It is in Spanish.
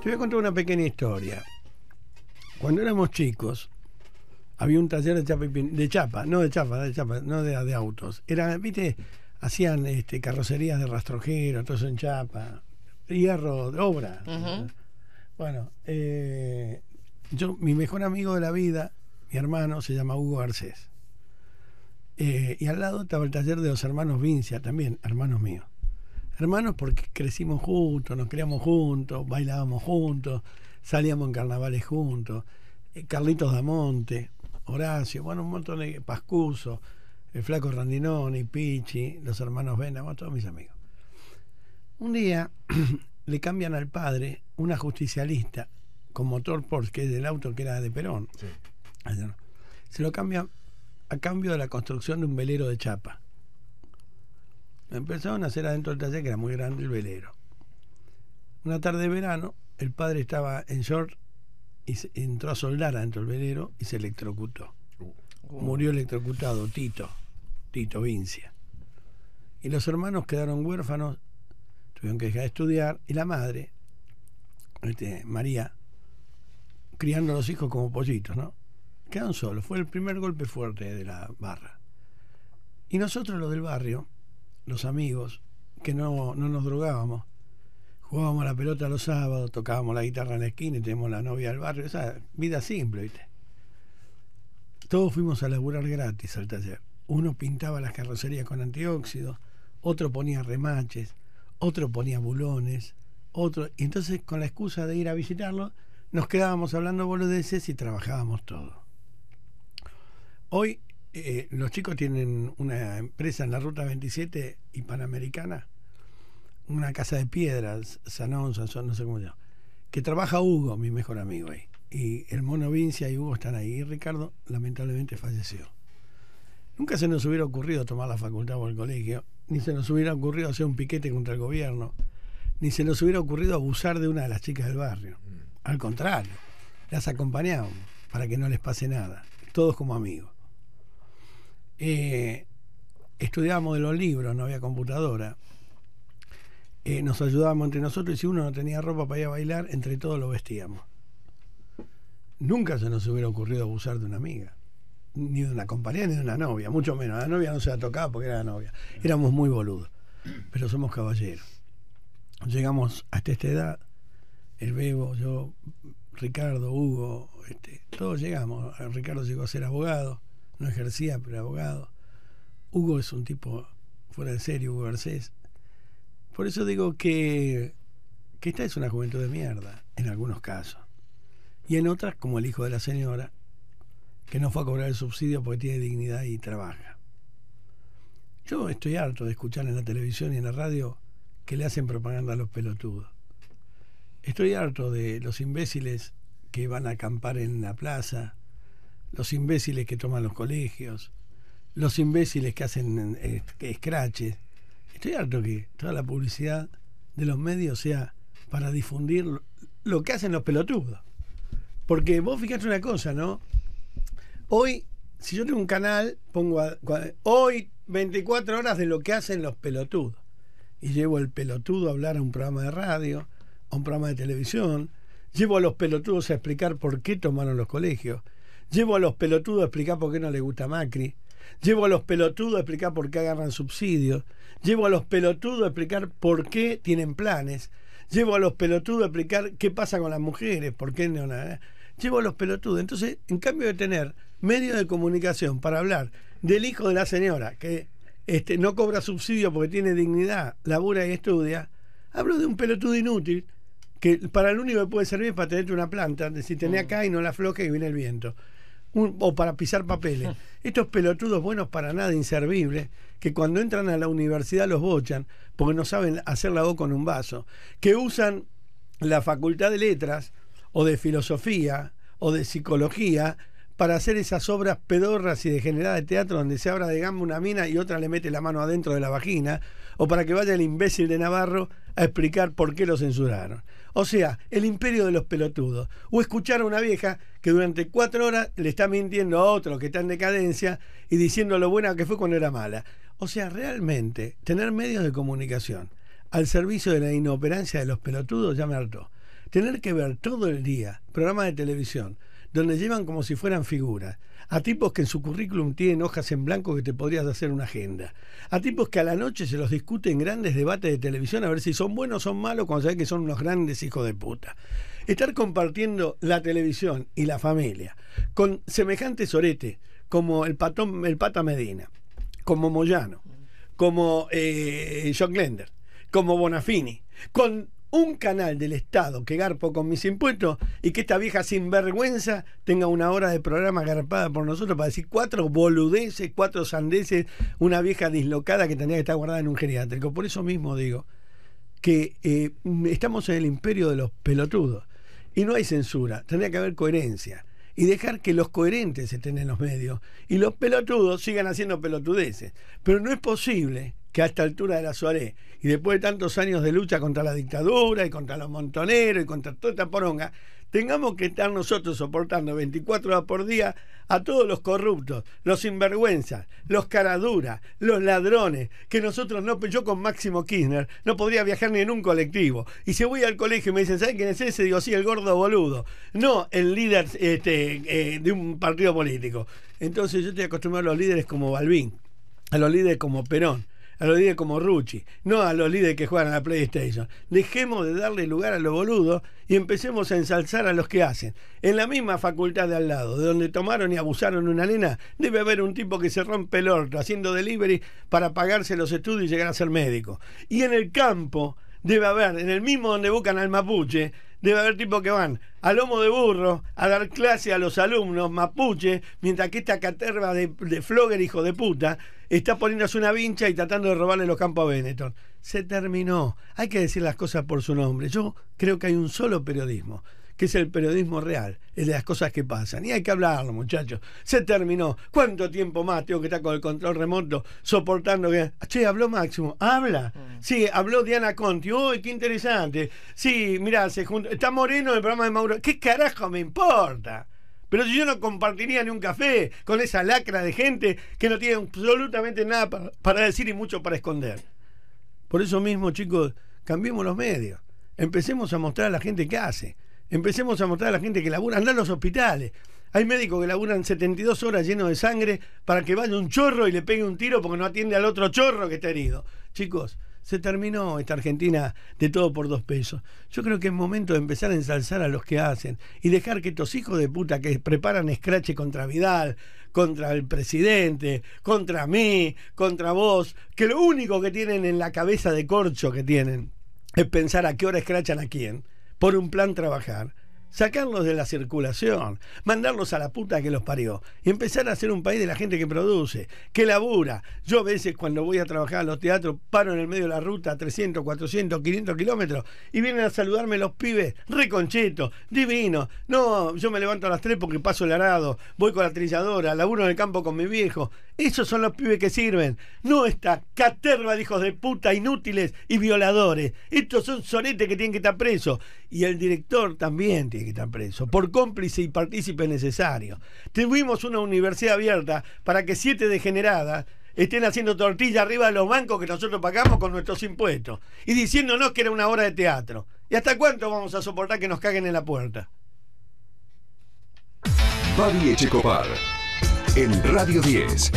Te voy a contar una pequeña historia. Cuando éramos chicos, había un taller de chapa, de chapa no de chapa, de no de, autos. Era, viste, hacían este, carrocerías de rastrojero, todo eso en chapa, hierro, obra. Bueno, eh, yo, mi mejor amigo de la vida, mi hermano, se llama Hugo Garcés. Eh, y al lado estaba el taller de los hermanos Vincia, también hermanos míos hermanos porque crecimos juntos, nos criamos juntos, bailábamos juntos, salíamos en carnavales juntos. Eh, Carlitos Damonte, Horacio, bueno, un montón de Pascuso, el flaco Randinoni, Pichi, los hermanos Vena, bueno, todos mis amigos. Un día le cambian al padre una justicialista con motor Porsche, que es del auto que era de Perón. Se lo cambian a cambio de la construcción de un velero de chapa. Empezaron a hacer adentro del taller, que era muy grande el velero. Una tarde de verano, el padre estaba en short y entró a soldar adentro del velero y se electrocutó. Uh. Murió electrocutado Tito, Tito Vincia. Y los hermanos quedaron huérfanos, tuvieron que dejar de estudiar, y la madre, este, María, criando a los hijos como pollitos, ¿no? Quedaron solos, fue el primer golpe fuerte de la barra. Y nosotros, los del barrio, los amigos, que no, nos drogábamos. Jugábamos la pelota los sábados, tocábamos la guitarra en la esquina y teníamos la novia al barrio. Esa vida simple, ¿viste? Todos fuimos a laburar gratis al taller. Uno pintaba las carrocerías con antióxido otro ponía remaches, otro ponía bulones, otro. Y entonces, con la excusa de ir a visitarlo, nos quedábamos hablando boludeces y trabajábamos todo. Hoy eh, los chicos tienen una empresa en la Ruta 27 y Panamericana, una casa de piedras, Sanón, Sansón, no sé cómo se llama, que trabaja Hugo, mi mejor amigo ahí. Y el mono Vincia y Hugo están ahí. Y Ricardo lamentablemente falleció. Nunca se nos hubiera ocurrido tomar la facultad o el colegio, ni se nos hubiera ocurrido hacer un piquete contra el gobierno, ni se nos hubiera ocurrido abusar de una de las chicas del barrio. Mm. Al contrario, las acompañábamos para que no les pase nada, todos como amigos. Eh, estudiábamos de los libros, no había computadora. Eh, nos ayudábamos entre nosotros y si uno no tenía ropa para ir a bailar, entre todos lo vestíamos. Nunca se nos hubiera ocurrido abusar de una amiga, ni de una compañera, ni de una novia, mucho menos. La novia no se la tocaba porque era la novia. Éramos muy boludos, pero somos caballeros. Llegamos hasta esta edad, el Bebo, yo, Ricardo, Hugo, este, todos llegamos. Ricardo llegó a ser abogado no ejercía, pero abogado. Hugo es un tipo fuera de serio, Hugo Garcés. Por eso digo que, que esta es una juventud de mierda, en algunos casos. Y en otras, como el hijo de la señora, que no fue a cobrar el subsidio porque tiene dignidad y trabaja. Yo estoy harto de escuchar en la televisión y en la radio que le hacen propaganda a los pelotudos. Estoy harto de los imbéciles que van a acampar en la plaza, los imbéciles que toman los colegios, los imbéciles que hacen eh, Estoy harto que toda la publicidad de los medios sea para difundir lo, que hacen los pelotudos. Porque vos fijate una cosa, ¿no? Hoy, si yo tengo un canal, pongo hoy 24 horas de lo que hacen los pelotudos. Y llevo el pelotudo a hablar a un programa de radio, a un programa de televisión. Llevo a los pelotudos a explicar por qué tomaron los colegios Llevo a los pelotudos a explicar por qué no le gusta Macri. Llevo a los pelotudos a explicar por qué agarran subsidios. Llevo a los pelotudos a explicar por qué tienen planes. Llevo a los pelotudos a explicar qué pasa con las mujeres, por qué no. Nada. Llevo a los pelotudos. Entonces, en cambio de tener medios de comunicación para hablar del hijo de la señora, que este, no cobra subsidio porque tiene dignidad, labura y estudia, hablo de un pelotudo inútil que para lo único que puede servir es para tenerte una planta, si tenés mm. acá y no la floja y viene el viento o para pisar papeles. Estos pelotudos buenos para nada, inservibles, que cuando entran a la universidad los bochan, porque no saben hacer la O con un vaso, que usan la facultad de letras o de filosofía o de psicología para hacer esas obras pedorras y degeneradas de teatro donde se abra de gamba una mina y otra le mete la mano adentro de la vagina, o para que vaya el imbécil de Navarro a explicar por qué lo censuraron. O sea, el imperio de los pelotudos. O escuchar a una vieja que durante cuatro horas le está mintiendo a otro que está en decadencia y diciendo lo buena que fue cuando era mala. O sea, realmente, tener medios de comunicación al servicio de la inoperancia de los pelotudos ya me hartó. Tener que ver todo el día programas de televisión donde llevan como si fueran figuras. A tipos que en su currículum tienen hojas en blanco que te podrías hacer una agenda. A tipos que a la noche se los discuten en grandes debates de televisión a ver si son buenos o son malos cuando sabes que son unos grandes hijos de puta. Estar compartiendo la televisión y la familia con semejantes orete como el, patón, el Pata Medina, como Moyano, como eh, John Glender, como Bonafini, con un canal del Estado que garpo con mis impuestos y que esta vieja sinvergüenza tenga una hora de programa garpada por nosotros para decir cuatro boludeces, cuatro sandeces, una vieja dislocada que tendría que estar guardada en un geriátrico. Por eso mismo digo que eh, estamos en el imperio de los pelotudos y no hay censura, tendría que haber coherencia y dejar que los coherentes estén en los medios y los pelotudos sigan haciendo pelotudeces. Pero no es posible que a esta altura de la Suárez y después de tantos años de lucha contra la dictadura y contra los montoneros y contra toda esta poronga, tengamos que estar nosotros soportando 24 horas por día a todos los corruptos, los sinvergüenzas, los caraduras, los ladrones, que nosotros no, yo con Máximo Kirchner no podría viajar ni en un colectivo. Y si voy al colegio y me dicen, ¿saben quién es ese? Digo, sí, el gordo boludo, no el líder este, eh, de un partido político. Entonces yo estoy acostumbrado a los líderes como Balbín, a los líderes como Perón a los líderes como Rucci, no a los líderes que juegan a la PlayStation. Dejemos de darle lugar a los boludos y empecemos a ensalzar a los que hacen. En la misma facultad de al lado, de donde tomaron y abusaron una lena... debe haber un tipo que se rompe el orto haciendo delivery para pagarse los estudios y llegar a ser médico. Y en el campo debe haber, en el mismo donde buscan al mapuche, debe haber tipos que van a lomo de burro a dar clase a los alumnos mapuche, mientras que esta caterva de, de Flogger, hijo de puta, está poniéndose una vincha y tratando de robarle los campos a Benetton. Se terminó. Hay que decir las cosas por su nombre. Yo creo que hay un solo periodismo que es el periodismo real, es de las cosas que pasan. Y hay que hablarlo, muchachos. Se terminó. ¿Cuánto tiempo más tengo que estar con el control remoto soportando que. Ah, che, habló Máximo, habla. Mm. Sí, habló Diana Conti. Uy, qué interesante. Sí, mirá, se Está Moreno en el programa de Mauro. ¿Qué carajo me importa? Pero si yo no compartiría ni un café con esa lacra de gente que no tiene absolutamente nada para decir y mucho para esconder. Por eso mismo, chicos, cambiemos los medios. Empecemos a mostrar a la gente qué hace. Empecemos a mostrar a la gente que labura, anda en los hospitales. Hay médicos que laburan 72 horas llenos de sangre para que vaya un chorro y le pegue un tiro porque no atiende al otro chorro que está herido. Chicos, se terminó esta Argentina de todo por dos pesos. Yo creo que es momento de empezar a ensalzar a los que hacen y dejar que estos hijos de puta que preparan escrache contra Vidal, contra el presidente, contra mí, contra vos, que lo único que tienen en la cabeza de corcho que tienen es pensar a qué hora escrachan a quién por un plan trabajar, sacarlos de la circulación, mandarlos a la puta que los parió y empezar a ser un país de la gente que produce, que labura. Yo a veces cuando voy a trabajar a los teatros paro en el medio de la ruta, 300, 400, 500 kilómetros y vienen a saludarme los pibes, reconchetos, divinos. No, yo me levanto a las 3 porque paso el arado, voy con la trilladora, laburo en el campo con mi viejo. Esos son los pibes que sirven. No esta caterva de hijos de puta inútiles y violadores. Estos son sonetes que tienen que estar presos. Y el director también tiene que estar preso, por cómplice y partícipe necesario. Tuvimos una universidad abierta para que siete degeneradas estén haciendo tortilla arriba de los bancos que nosotros pagamos con nuestros impuestos y diciéndonos que era una obra de teatro. ¿Y hasta cuánto vamos a soportar que nos caguen en la puerta? en Radio 10.